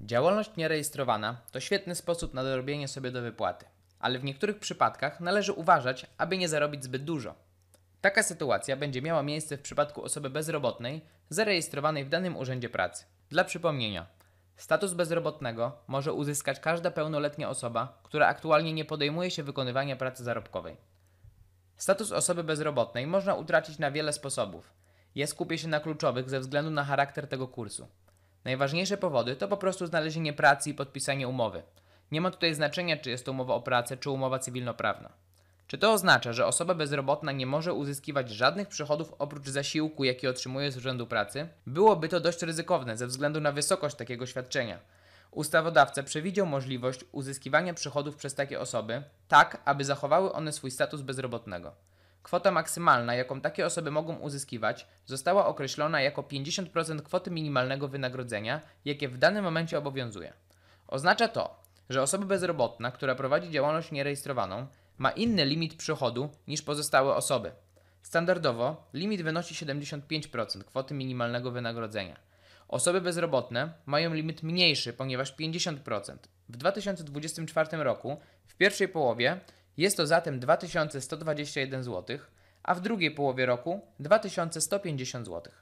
Działalność nierejestrowana to świetny sposób na dorobienie sobie do wypłaty, ale w niektórych przypadkach należy uważać, aby nie zarobić zbyt dużo. Taka sytuacja będzie miała miejsce w przypadku osoby bezrobotnej zarejestrowanej w danym urzędzie pracy. Dla przypomnienia, status bezrobotnego może uzyskać każda pełnoletnia osoba, która aktualnie nie podejmuje się wykonywania pracy zarobkowej. Status osoby bezrobotnej można utracić na wiele sposobów. Ja skupię się na kluczowych ze względu na charakter tego kursu. Najważniejsze powody to po prostu znalezienie pracy i podpisanie umowy. Nie ma tutaj znaczenia, czy jest to umowa o pracę, czy umowa cywilnoprawna. Czy to oznacza, że osoba bezrobotna nie może uzyskiwać żadnych przychodów oprócz zasiłku, jaki otrzymuje z Urzędu Pracy? Byłoby to dość ryzykowne ze względu na wysokość takiego świadczenia. Ustawodawca przewidział możliwość uzyskiwania przychodów przez takie osoby, tak aby zachowały one swój status bezrobotnego. Kwota maksymalna, jaką takie osoby mogą uzyskiwać, została określona jako 50% kwoty minimalnego wynagrodzenia, jakie w danym momencie obowiązuje. Oznacza to, że osoba bezrobotna, która prowadzi działalność nierejestrowaną, ma inny limit przychodu niż pozostałe osoby. Standardowo limit wynosi 75% kwoty minimalnego wynagrodzenia. Osoby bezrobotne mają limit mniejszy, ponieważ 50%. W 2024 roku, w pierwszej połowie, jest to zatem 2121 zł, a w drugiej połowie roku 2150 zł.